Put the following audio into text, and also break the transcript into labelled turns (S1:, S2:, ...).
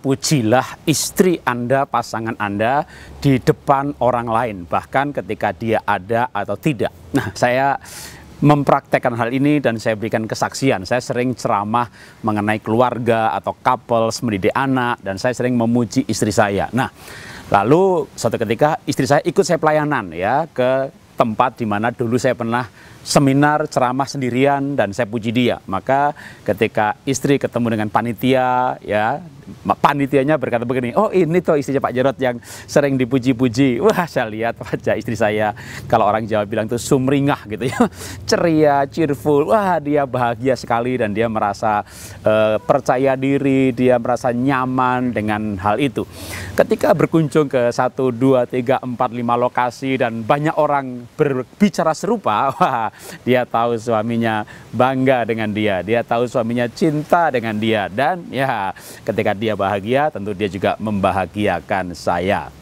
S1: pujilah istri Anda, pasangan Anda di depan orang lain, bahkan ketika dia ada atau tidak. Nah, saya mempraktekkan hal ini dan saya berikan kesaksian. Saya sering ceramah mengenai keluarga atau couples mendidik anak dan saya sering memuji istri saya. Nah, lalu suatu ketika istri saya ikut saya pelayanan ya ke tempat di mana dulu saya pernah seminar ceramah sendirian dan saya puji dia. Maka ketika istri ketemu dengan panitia ya panitianya berkata begini, oh ini tuh istrinya Pak Jarod yang sering dipuji-puji. Wah saya lihat wajah istri saya kalau orang Jawa bilang itu sumringah gitu ya, ceria, cheerful. Wah dia bahagia sekali dan dia merasa uh, percaya diri, dia merasa nyaman dengan hal itu. Ketika berkunjung ke satu, dua, tiga, empat, lima lokasi dan banyak orang berbicara serupa, wah dia tahu suaminya bangga dengan dia, dia tahu suaminya cinta dengan dia dan ya ketika dia bahagia, tentu dia juga membahagiakan saya.